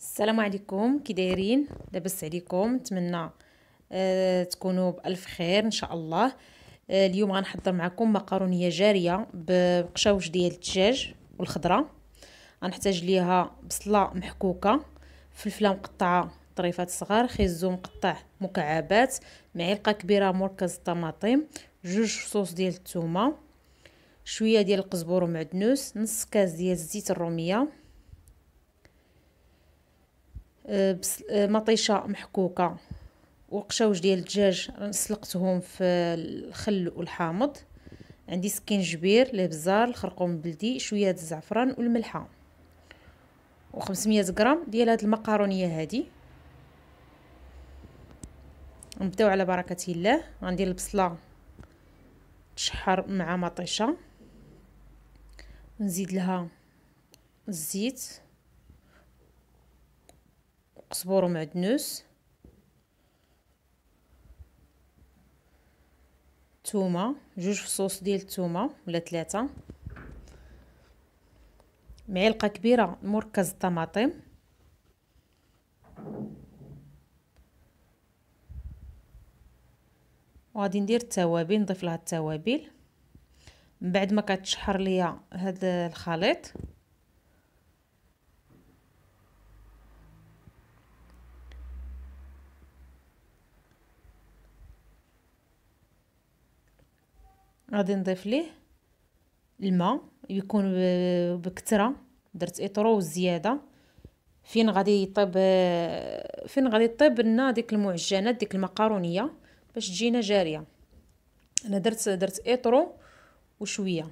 السلام عليكم كي دايرين لاباس عليكم نتمنى أه تكونوا بالف خير ان شاء الله أه اليوم غنحضر معكم مقرونيه جاريه بقشاوش ديال الدجاج والخضره غنحتاج ليها بصله محكوكه فلفله مقطعه طريفات صغار خيزو مقطع مكعبات معلقه كبيره مركز الطماطم جوج فصوص ديال الثومه شويه ديال القزبر ومعدنوس نص كاس ديال زيت الروميه آه، مطيشه محكوكه وقشوج ديال الدجاج سلقتهم في الخل والحامض عندي سكينجبير لبزار الخرقوم البلدي شويه د الزعفران والملحه و500 غرام ديال هاد المقارونيه هادي نبداو على بركه الله غندير البصله تشحر مع مطيشه نزيد لها الزيت قزبور ومعدنوس تومة جوج فصوص ديال التومة ولا ثلاثة معلقة كبيرة مركز الطماطم وغادي ندير التوابل نضيف لها التوابل من بعد ما كتشحر ليا هذا الخليط غادي نضيف ليه الماء يكون بكثره درت اطرو وزياده فين غادي يطيب فين غادي يطيب لنا ديك المعجنات ديك المقارونيه باش تجينا جاريه انا درت درت اطرو وشويه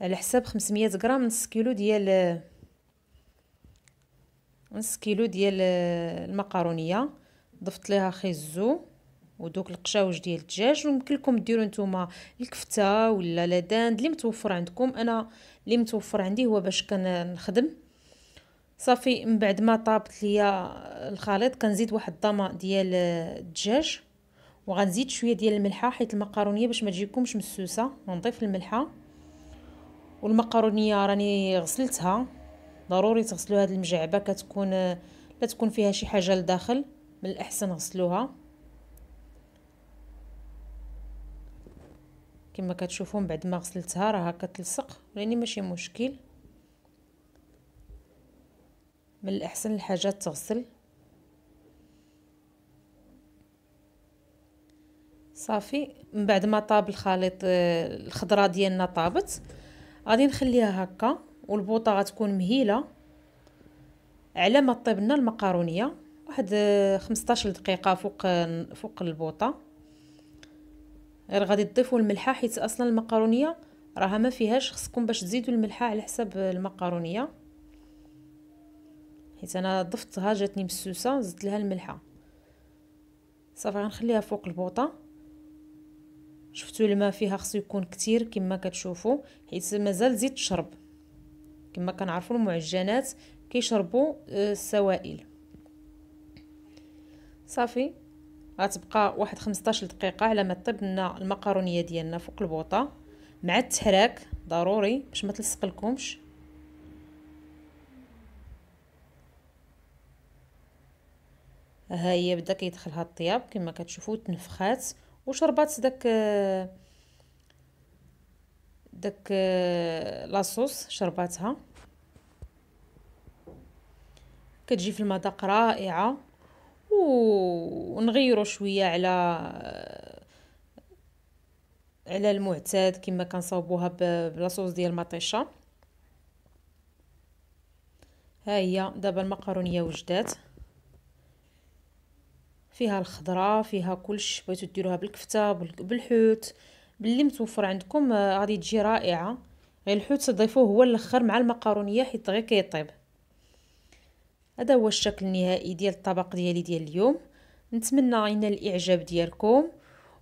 على حساب 500 غرام نص كيلو ديال نص كيلو ديال المقارونيه ضفت ليها خيزو ودوك القشاوج ديال الدجاج ويمكن لكم ديروا نتوما الكفته ولا لاداند اللي متوفر عندكم انا اللي متوفر عندي هو باش كنخدم صافي من بعد ما طابت ليا الخليط كنزيد واحد الضمه ديال الدجاج وغنزيد شويه ديال الملحه حيت المقارونيه باش ما تجيكمش مسوسه غنضيف الملحه والمقارونيه راني غسلتها ضروري تغسلوا هاد المجعبه كتكون لا تكون فيها شي حاجه لداخل من الاحسن غسلوها كما كتشوفون من بعد ما غسلتها راها كتلصق يعني ماشي مشكل من الاحسن الحاجات تغسل صافي من بعد ما طاب الخليط آه، الخضره ديالنا طابت غادي نخليها هكا والبوطه غتكون مهيله على ما طيبنا المقارونيه واحد 15 آه، دقيقه فوق آه، فوق البوطه غير غادي تضيفوا الملحه حيت اصلا المكرونيه راها ما فيهاش خصكم باش تزيدوا الملحه على حساب المكرونيه حيت انا ضفتها جاتني مسوسه زدت لها الملحه صافي غنخليها فوق البوطه شفتوا الماء فيها خصو يكون كتير كما كتشوفوا حيت مازال زيت شرب كما كنعرفوا المعجنات كيشربوا آه، السوائل صافي غتبقى واحد 15 دقيقه على ما طيب لنا المقرونيه ديالنا فوق البوطه مع التحراك ضروري باش ما تلصق لكمش ها هي بدا كيدخلها الطياب كما كتشوفوا تنفخات وشربات داك داك لاصوص شرباتها كتجي في المذاق رائعه ونغيروا شويه على على المعتاد كما كنصاوبوها بلاصوص ديال المطيشه ها هي دابا المقرونيه وجدات فيها الخضره فيها كلش بغيتو ديروها بالكفته بالحوت باللي متوفر عندكم آه، غادي تجي رائعه غير الحوت تضيفوه هو الاخر مع المقرونيه حيت غير كيطيب هذا هو الشكل النهائي ديال الطبق ديالي ديال اليوم نتمنى ينال الاعجاب ديالكم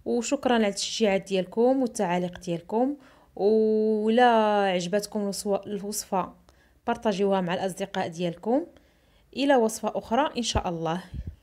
وشكرا على التشجيعات ديالكم والتعاليق ديالكم ولا عجبتكم الوصفه بارطاجيوها مع الاصدقاء ديالكم الى وصفه اخرى ان شاء الله